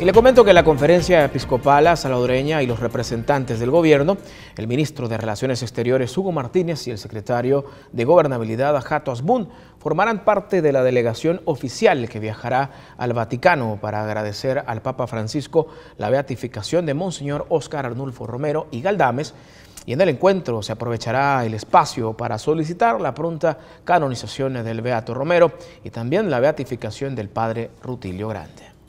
Y le comento que la conferencia episcopal salvadoreña y los representantes del gobierno, el ministro de Relaciones Exteriores Hugo Martínez y el secretario de Gobernabilidad Jato Asbun formarán parte de la delegación oficial que viajará al Vaticano para agradecer al Papa Francisco la beatificación de Monseñor Óscar Arnulfo Romero y Galdames. Y en el encuentro se aprovechará el espacio para solicitar la pronta canonización del Beato Romero y también la beatificación del Padre Rutilio Grande.